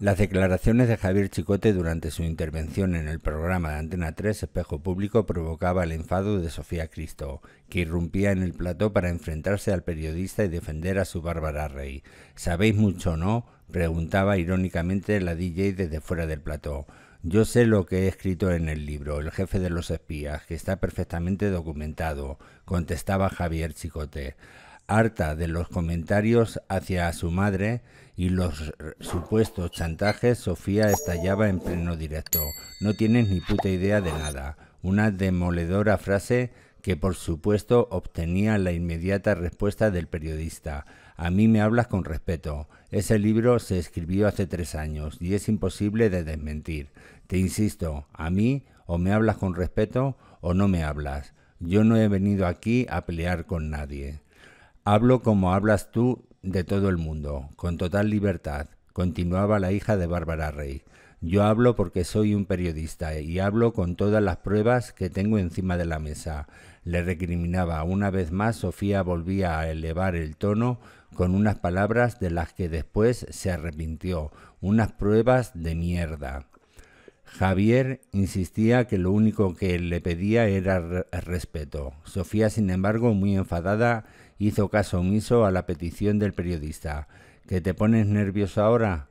Las declaraciones de Javier Chicote durante su intervención en el programa de Antena 3 Espejo Público provocaba el enfado de Sofía Cristo, que irrumpía en el plató para enfrentarse al periodista y defender a su Bárbara Rey. ¿Sabéis mucho, no? preguntaba irónicamente la DJ desde fuera del plató. Yo sé lo que he escrito en el libro, El jefe de los espías, que está perfectamente documentado, contestaba Javier Chicote, harta de los comentarios hacia su madre y los supuestos chantajes, Sofía estallaba en pleno directo. No tienes ni puta idea de nada. Una demoledora frase que por supuesto obtenía la inmediata respuesta del periodista. A mí me hablas con respeto. Ese libro se escribió hace tres años y es imposible de desmentir. Te insisto, a mí o me hablas con respeto o no me hablas. Yo no he venido aquí a pelear con nadie. Hablo como hablas tú de todo el mundo, con total libertad, continuaba la hija de Bárbara Rey. Yo hablo porque soy un periodista y hablo con todas las pruebas que tengo encima de la mesa. Le recriminaba. Una vez más, Sofía volvía a elevar el tono con unas palabras de las que después se arrepintió. Unas pruebas de mierda. Javier insistía que lo único que le pedía era respeto. Sofía, sin embargo, muy enfadada, hizo caso omiso a la petición del periodista. ¿Que te pones nervioso ahora?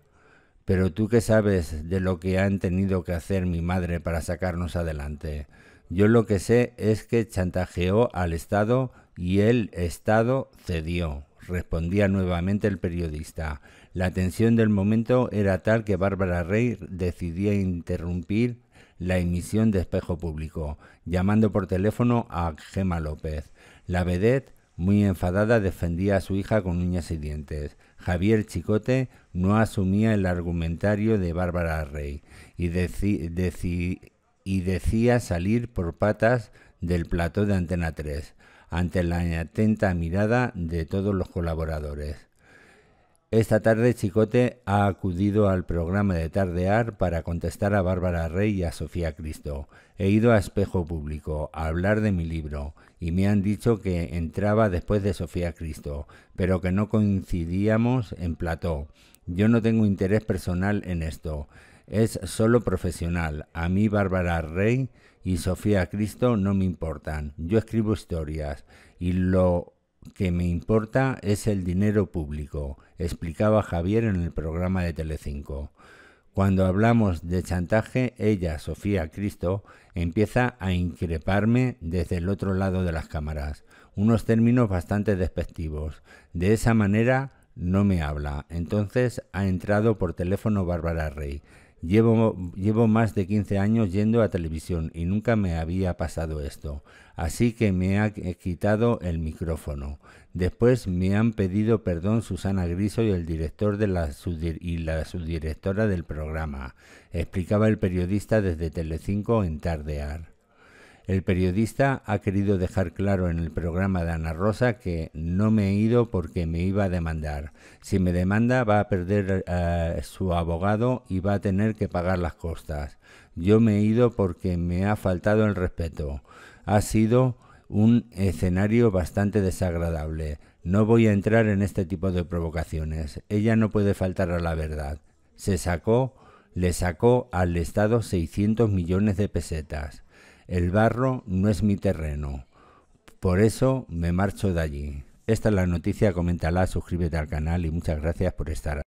Pero tú qué sabes de lo que han tenido que hacer mi madre para sacarnos adelante. Yo lo que sé es que chantajeó al Estado y el Estado cedió, respondía nuevamente el periodista. La tensión del momento era tal que Bárbara Rey decidía interrumpir la emisión de espejo público, llamando por teléfono a Gema López. La vedette, muy enfadada, defendía a su hija con uñas y dientes. Javier Chicote no asumía el argumentario de Bárbara Rey y, y decía salir por patas del plató de Antena 3, ante la atenta mirada de todos los colaboradores. Esta tarde Chicote ha acudido al programa de Tardear para contestar a Bárbara Rey y a Sofía Cristo. He ido a Espejo Público a hablar de mi libro y me han dicho que entraba después de Sofía Cristo, pero que no coincidíamos en plató. Yo no tengo interés personal en esto, es solo profesional. A mí Bárbara Rey y Sofía Cristo no me importan. Yo escribo historias y lo que me importa es el dinero público, explicaba Javier en el programa de Telecinco. Cuando hablamos de chantaje, ella, Sofía Cristo, empieza a increparme desde el otro lado de las cámaras, unos términos bastante despectivos. De esa manera no me habla. Entonces ha entrado por teléfono Bárbara Rey. Llevo, más de 15 años yendo a televisión y nunca me había pasado esto, así que me ha quitado el micrófono. Después me han pedido perdón Susana Griso y el director de la y la subdirectora del programa, explicaba el periodista desde Telecinco en Tardear. El periodista ha querido dejar claro en el programa de Ana Rosa que no me he ido porque me iba a demandar. Si me demanda va a perder eh, su abogado y va a tener que pagar las costas. Yo me he ido porque me ha faltado el respeto. Ha sido un escenario bastante desagradable. No voy a entrar en este tipo de provocaciones. Ella no puede faltar a la verdad. Se sacó, le sacó al Estado 600 millones de pesetas. El barro no es mi terreno. Por eso me marcho de allí. Esta es la noticia, coméntala, suscríbete al canal y muchas gracias por estar.